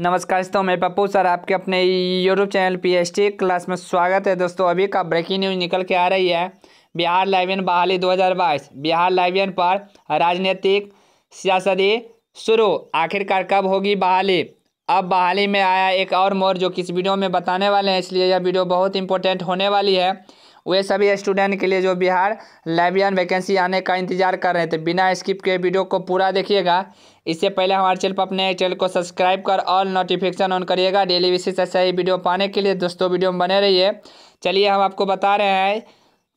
नमस्कार दोस्तों मैं पप्पू सर आपके अपने यूट्यूब चैनल पीएचडी क्लास में स्वागत है दोस्तों अभी का ब्रेकिंग न्यूज निकल के आ रही है बिहार लाइवियन बहाली 2022 बिहार लाइवियन पर राजनीतिक सियासदी शुरू आखिरकार कब होगी बहाली अब बहाली में आया एक और मोर जो किस वीडियो में बताने वाले हैं इसलिए यह वीडियो बहुत इंपॉर्टेंट होने वाली है वे सभी स्टूडेंट के लिए जो बिहार लाइब्रियन वैकेंसी आने का इंतजार कर रहे थे बिना स्किप के वीडियो को पूरा देखिएगा इससे पहले हमारे चैनल पर अपने चैनल को सब्सक्राइब कर ऑल नोटिफिकेशन ऑन करिएगा डेली बेसिस ऐसा ही वीडियो पाने के लिए दोस्तों वीडियो में बने रहिए चलिए हम आपको बता रहे हैं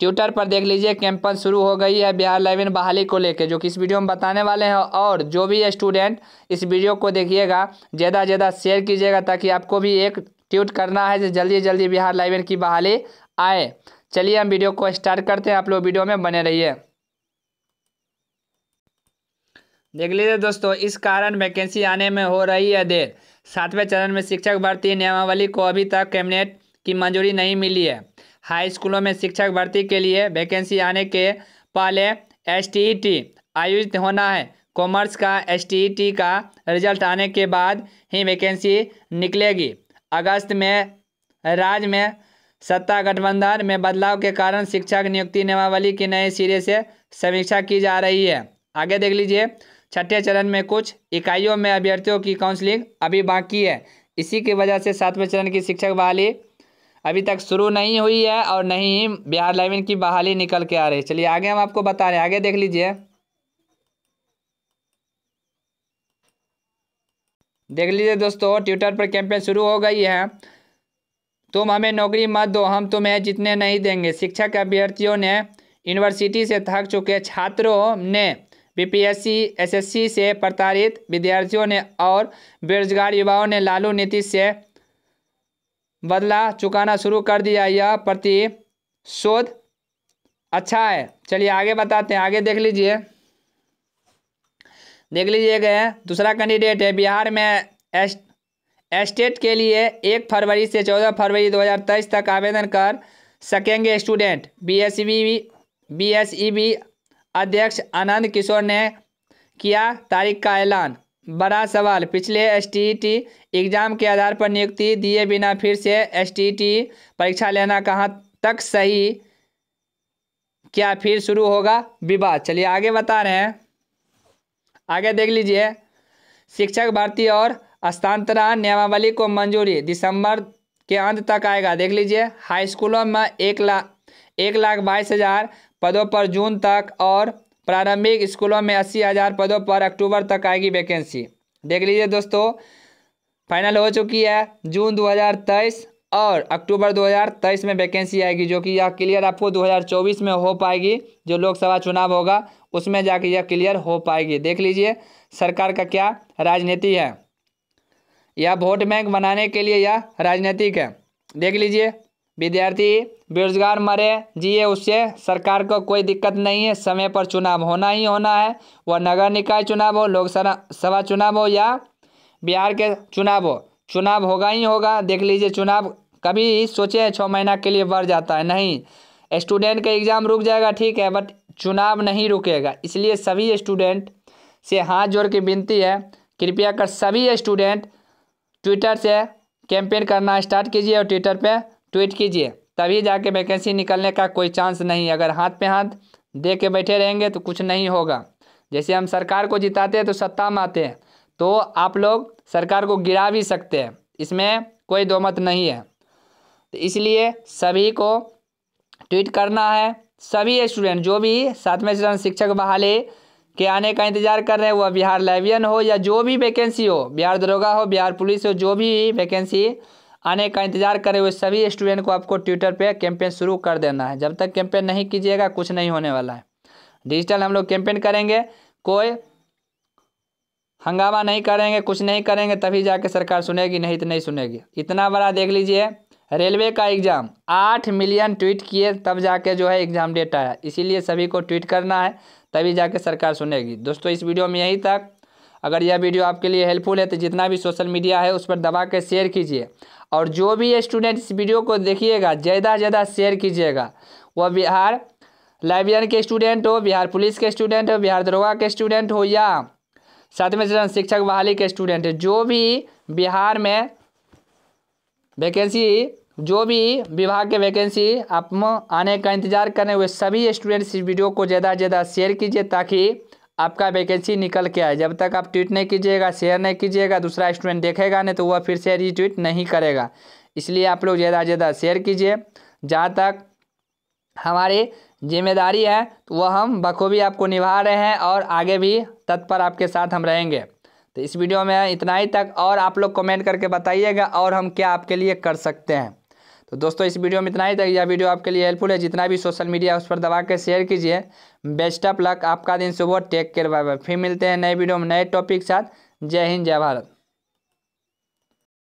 ट्विटर पर देख लीजिए कैंपस शुरू हो गई है बिहार लाइव इन बहाली को लेकर जो कि इस वीडियो में बताने वाले हैं और जो भी स्टूडेंट इस वीडियो को देखिएगा ज़्यादा ज़्यादा शेयर कीजिएगा ताकि आपको भी एक ट्वीट करना है जो जल्दी जल्दी बिहार लाइव इन की बहाली आए चलिए हम वीडियो को स्टार्ट करते हैं आप लोग वीडियो में बने रहिए देख लीजिए दोस्तों इस कारण वैकेंसी आने में हो रही है देर सातवें चरण में शिक्षक भर्ती नियमावली को अभी तक कैबिनेट की मंजूरी नहीं मिली है हाई स्कूलों में शिक्षक भर्ती के लिए वैकेंसी आने के पहले एस e आयोजित होना है कॉमर्स का एस e का रिजल्ट आने के बाद ही वैकेंसी निकलेगी अगस्त में राज्य में सत्ता गठबंधन में बदलाव के कारण शिक्षक नियुक्ति नियमावली की नए सिरे से समीक्षा की जा रही है आगे देख लीजिए छठे चरण में कुछ इकाइयों में अभ्यर्थियों की काउंसलिंग अभी बाकी है इसी की वजह से सातवें चरण की शिक्षक बहाली अभी तक शुरू नहीं हुई है और नहीं बिहार लाइविन की बहाली निकल के आ रही चलिए आगे हम आपको बता रहे हैं आगे देख लीजिए देख लीजिए दोस्तों ट्विटर पर कैंपेन शुरू हो गई है तुम हमें नौकरी मत दो हम तुम्हें जितने नहीं देंगे शिक्षक अभ्यर्थियों ने यूनिवर्सिटी से थक चुके छात्रों ने बीपीएससी एसएससी से प्रताड़ित विद्यार्थियों ने और बेरोजगार युवाओं ने लालू नीतीश से बदला चुकाना शुरू कर दिया यह प्रति शोध अच्छा है चलिए आगे बताते हैं आगे देख लीजिए देख लीजिए गए दूसरा कैंडिडेट है बिहार में एस, एस्टेट के लिए एक फरवरी से चौदह फरवरी 2023 तक आवेदन कर सकेंगे student B S B S अध्यक्ष आनंद किशोर ने किया तारीख का ऐलान बड़ा सवाल पिछले एसटीईटी e एग्जाम के आधार पर नियुक्ति दिए बिना फिर से एसटीईटी e परीक्षा लेना कहाँ तक सही क्या फिर शुरू होगा विवाद चलिए आगे बता रहे हैं आगे देख लीजिए शिक्षक भर्ती और स्थानांतरण नियमावली को मंजूरी दिसंबर के अंत तक आएगा देख लीजिए हाई स्कूलों में एक लाख एक लाख बाईस हज़ार पदों पर जून तक और प्रारंभिक स्कूलों में अस्सी हज़ार पदों पर अक्टूबर तक आएगी वैकेंसी देख लीजिए दोस्तों फाइनल हो चुकी है जून 2023 और अक्टूबर 2023 में वैकेंसी आएगी जो कि यह क्लियर आपको 2024 में हो पाएगी जो लोकसभा चुनाव होगा उसमें जाके यह क्लियर हो पाएगी देख लीजिए सरकार का क्या राजनीति है यह वोट बैंक बनाने के लिए यह राजनीतिक है देख लीजिए विद्यार्थी बेरोजगार मरे जिए उससे सरकार को कोई दिक्कत नहीं है समय पर चुनाव होना ही होना है वह नगर निकाय चुनाव हो लोकसभा चुनाव हो या बिहार के चुनाव हो चुनाव होगा ही होगा देख लीजिए चुनाव कभी सोचे छः महीना के लिए बढ़ जाता है नहीं स्टूडेंट का एग्ज़ाम रुक जाएगा ठीक है बट चुनाव नहीं रुकेगा इसलिए सभी स्टूडेंट से हाथ जोड़ के विनती है कृपया कर सभी स्टूडेंट ट्विटर से कैंपेन करना स्टार्ट कीजिए और ट्विटर पे ट्वीट कीजिए तभी जाके वैकेंसी निकलने का कोई चांस नहीं अगर हाथ पे हाथ दे के बैठे रहेंगे तो कुछ नहीं होगा जैसे हम सरकार को जिताते हैं तो सत्ता में आते हैं तो आप लोग सरकार को गिरा भी सकते हैं इसमें कोई दो मत नहीं है तो इसलिए सभी को ट्वीट करना है सभी स्टूडेंट जो भी सातवें चरण शिक्षक बहाली के आने का इंतजार कर रहे हैं वह बिहार लाइवियन हो या जो भी वैकेंसी हो बिहार दरोगा हो बिहार पुलिस हो जो भी वैकेंसी आने का इंतजार करे हुए सभी स्टूडेंट को आपको ट्विटर पे कैंपेन शुरू कर देना है जब तक कैंपेन नहीं कीजिएगा कुछ नहीं होने वाला है डिजिटल हम लोग कैंपेन करेंगे कोई हंगामा नहीं करेंगे कुछ नहीं करेंगे तभी जाके सरकार सुनेगी नहीं तो नहीं सुनेगी इतना बड़ा देख लीजिए रेलवे का एग्ज़ाम आठ मिलियन ट्वीट किए तब जाके जो है एग्ज़ाम डेट आया इसीलिए सभी को ट्वीट करना है तभी जाके सरकार सुनेगी दोस्तों इस वीडियो में यहीं तक अगर यह वीडियो आपके लिए हेल्पफुल है तो जितना भी सोशल मीडिया है उस पर दबा के शेयर कीजिए और जो भी स्टूडेंट इस वीडियो को देखिएगा ज़्यादा से ज़्यादा शेयर कीजिएगा वह बिहार लाइब्रेरियन के स्टूडेंट हो बिहार पुलिस के स्टूडेंट हो बिहार दरोगा के स्टूडेंट हो या साथ में चरण शिक्षक बहाली के स्टूडेंट जो भी बिहार में वैकेंसी जो भी विभाग के वैकेंसी आप आने का इंतजार कर रहे हुए सभी स्टूडेंट्स इस वीडियो को ज़्यादा से ज़्यादा शेयर कीजिए ताकि आपका वैकेंसी निकल के आए जब तक आप ट्वीट नहीं कीजिएगा शेयर नहीं कीजिएगा दूसरा स्टूडेंट देखेगा नहीं तो वह फिर से रिट्वीट नहीं करेगा इसलिए आप लोग ज़्यादा ज़्यादा शेयर कीजिए जहाँ तक हमारी जिम्मेदारी है तो वह हम बखूबी आपको निभा रहे हैं और आगे भी तत्पर आपके साथ हम रहेंगे तो इस वीडियो में इतना ही तक और आप लोग कमेंट करके बताइएगा और हम क्या आपके लिए कर सकते हैं तो दोस्तों इस वीडियो में इतना ही था यह वीडियो आपके लिए हेल्पफुल है जितना भी सोशल मीडिया उस पर दबा के शेयर कीजिए बेस्ट ऑफ लक आपका दिन सुबह टेक केयर बाय बाय फिर मिलते हैं नए वीडियो में नए टॉपिक के साथ जय हिंद जय भारत